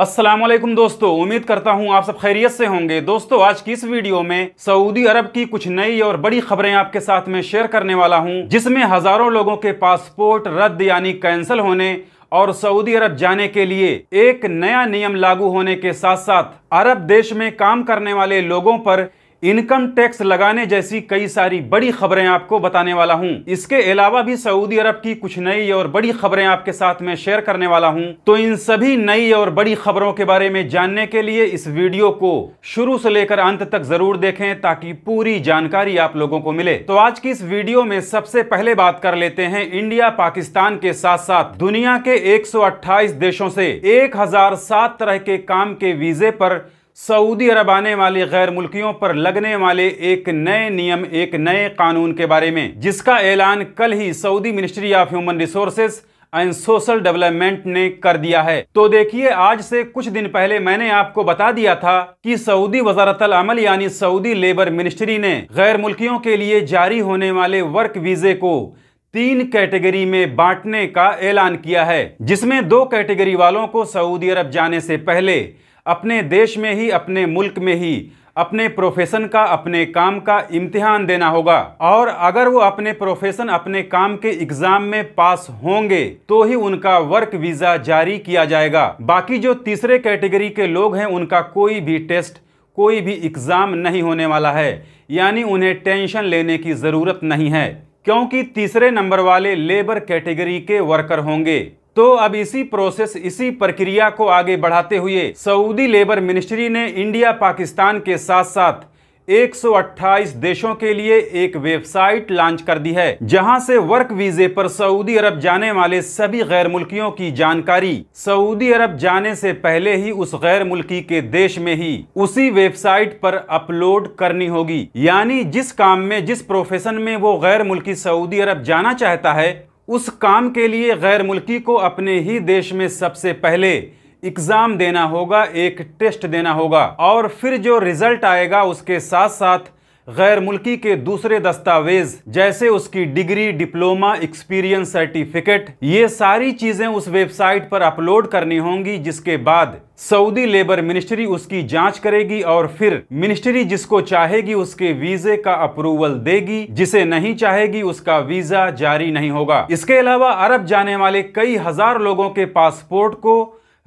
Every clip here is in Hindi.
असलम दोस्तों उम्मीद करता हूँ आप सब खैरियत से होंगे दोस्तों आज की इस वीडियो में सऊदी अरब की कुछ नई और बड़ी खबरें आपके साथ में शेयर करने वाला हूँ जिसमें हजारों लोगों के पासपोर्ट रद्द यानी कैंसिल होने और सऊदी अरब जाने के लिए एक नया नियम लागू होने के साथ साथ अरब देश में काम करने वाले लोगों पर इनकम टैक्स लगाने जैसी कई सारी बड़ी खबरें आपको बताने वाला हूं इसके अलावा भी सऊदी अरब की कुछ नई और बड़ी खबरें आपके साथ में शेयर करने वाला हूं तो इन सभी नई और बड़ी खबरों के बारे में जानने के लिए इस वीडियो को शुरू से लेकर अंत तक जरूर देखें ताकि पूरी जानकारी आप लोगों को मिले तो आज की इस वीडियो में सबसे पहले बात कर लेते हैं इंडिया पाकिस्तान के साथ साथ दुनिया के एक देशों से एक तरह के काम के वीजे पर सऊदी अरब आने वाले गैर मुल्कियों पर लगने वाले एक नए नियम एक नए कानून के बारे में जिसका ऐलान कल ही Saudi ministry of human resources and social development ने कर दिया है तो देखिए आज से कुछ दिन पहले मैंने आपको बता दिया था कि सऊदी वजारत अमल यानी सऊदी लेबर मिनिस्ट्री ने गैर मुल्कियों के लिए जारी होने वाले वर्क वीजे को तीन कैटेगरी में बांटने का ऐलान किया है जिसमें दो कैटेगरी वालों को सऊदी अरब जाने से पहले अपने देश में ही अपने मुल्क में ही अपने प्रोफेशन का अपने काम का इम्तिहान देना होगा और अगर वो अपने प्रोफेशन अपने काम के एग्जाम में पास होंगे तो ही उनका वर्क वीज़ा जारी किया जाएगा बाकी जो तीसरे कैटेगरी के लोग हैं उनका कोई भी टेस्ट कोई भी एग्ज़ाम नहीं होने वाला है यानी उन्हें टेंशन लेने की ज़रूरत नहीं है क्योंकि तीसरे नंबर वाले लेबर कैटेगरी के वर्कर होंगे तो अब इसी प्रोसेस इसी प्रक्रिया को आगे बढ़ाते हुए सऊदी लेबर मिनिस्ट्री ने इंडिया पाकिस्तान के साथ साथ 128 देशों के लिए एक वेबसाइट लॉन्च कर दी है जहां से वर्क वीजे पर सऊदी अरब जाने वाले सभी गैर मुल्कियों की जानकारी सऊदी अरब जाने से पहले ही उस गैर मुल्की के देश में ही उसी वेबसाइट पर अपलोड करनी होगी यानी जिस काम में जिस प्रोफेशन में वो गैर मुल्की सऊदी अरब जाना चाहता है उस काम के लिए गैर मुल्की को अपने ही देश में सबसे पहले एग्ज़ाम देना होगा एक टेस्ट देना होगा और फिर जो रिज़ल्ट आएगा उसके साथ साथ गैर मुल्की के दूसरे दस्तावेज जैसे उसकी डिग्री डिप्लोमा एक्सपीरियंस सर्टिफिकेट ये सारी चीजें उस वेबसाइट पर अपलोड करनी होंगी जिसके बाद सऊदी लेबर मिनिस्ट्री उसकी जांच करेगी और फिर मिनिस्ट्री जिसको चाहेगी उसके वीजे का अप्रूवल देगी जिसे नहीं चाहेगी उसका वीजा जारी नहीं होगा इसके अलावा अरब जाने वाले कई हजार लोगों के पासपोर्ट को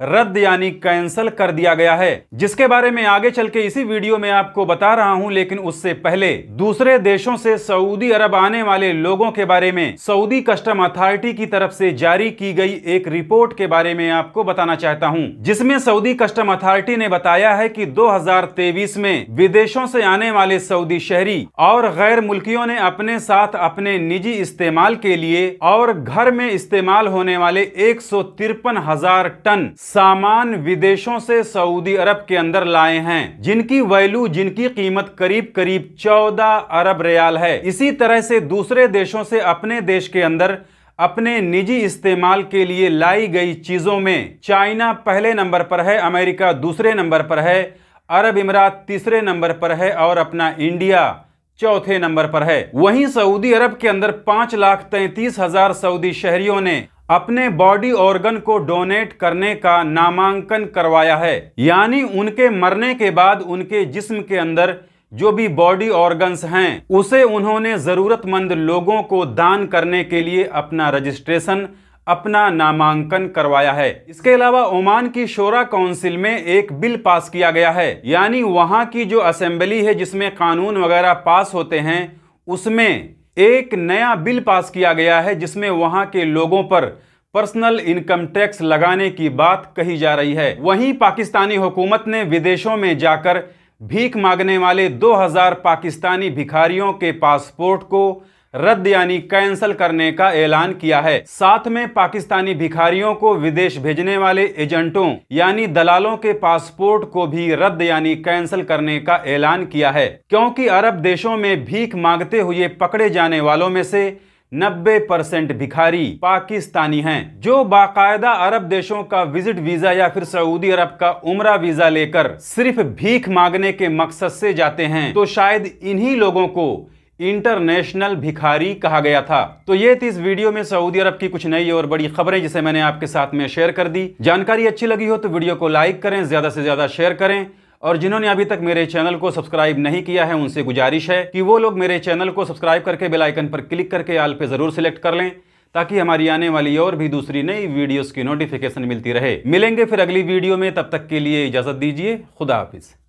रद्द यानी कैंसल कर दिया गया है जिसके बारे में आगे चल के इसी वीडियो में आपको बता रहा हूं लेकिन उससे पहले दूसरे देशों से सऊदी अरब आने वाले लोगों के बारे में सऊदी कस्टम अथॉरिटी की तरफ से जारी की गई एक रिपोर्ट के बारे में आपको बताना चाहता हूं जिसमें सऊदी कस्टम अथॉरिटी ने बताया है की दो में विदेशों से आने वाले सऊदी शहरी और गैर मुल्कियों ने अपने साथ अपने निजी इस्तेमाल के लिए और घर में इस्तेमाल होने वाले एक हजार टन सामान विदेशों से सऊदी अरब के अंदर लाए हैं जिनकी वैल्यू जिनकी कीमत करीब करीब 14 अरब रियाल है इसी तरह से दूसरे देशों से अपने देश के अंदर अपने निजी इस्तेमाल के लिए लाई गई चीज़ों में चाइना पहले नंबर पर है अमेरिका दूसरे नंबर पर है अरब इमरात तीसरे नंबर पर है और अपना इंडिया चौथे नंबर पर है वहीं सऊदी अरब के अंदर पाँच लाख तैंतीस हजार सऊदी शहरियों ने अपने बॉडी ऑर्गन को डोनेट करने का नामांकन करवाया है यानी उनके मरने के बाद उनके जिस्म के अंदर जो भी बॉडी ऑर्गन्स हैं उसे उन्होंने ज़रूरतमंद लोगों को दान करने के लिए अपना रजिस्ट्रेशन अपना नामांकन करवाया है इसके अलावा ओमान की शोरा काउंसिल में एक बिल पास किया गया है यानी वहाँ की जो असेंबली है जिसमें कानून वगैरह पास होते हैं उसमें एक नया बिल पास किया गया है जिसमें वहां के लोगों पर पर्सनल इनकम टैक्स लगाने की बात कही जा रही है वहीं पाकिस्तानी हुकूमत ने विदेशों में जाकर भीख मांगने वाले 2000 पाकिस्तानी भिखारियों के पासपोर्ट को रद्द यानी कैंसल करने का ऐलान किया है साथ में पाकिस्तानी भिखारियों को विदेश भेजने वाले एजेंटों यानी दलालों के पासपोर्ट को भी रद्द यानी कैंसल करने का ऐलान किया है क्योंकि अरब देशों में भीख मांगते हुए पकड़े जाने वालों में से 90 परसेंट भिखारी पाकिस्तानी हैं जो बाकायदा अरब देशों का विजिट वीजा या फिर सऊदी अरब का उम्र वीजा लेकर सिर्फ भीख मांगने के मकसद से जाते हैं तो शायद इन्हीं लोगों को इंटरनेशनल भिखारी कहा गया था तो ये थी इस वीडियो में सऊदी अरब की कुछ नई और बड़ी खबरें जिसे मैंने आपके साथ में शेयर कर दी जानकारी अच्छी लगी हो तो वीडियो को लाइक करें ज़्यादा से ज़्यादा शेयर करें और जिन्होंने अभी तक मेरे चैनल को सब्सक्राइब नहीं किया है उनसे गुजारिश है कि वो लोग मेरे चैनल को सब्सक्राइब करके बेलाइकन पर क्लिक करके आल पे ज़रूर सिलेक्ट कर लें ताकि हमारी आने वाली और भी दूसरी नई वीडियोस की नोटिफिकेशन मिलती रहे मिलेंगे फिर अगली वीडियो में तब तक के लिए इजाज़त दीजिए खुदा हाफिज़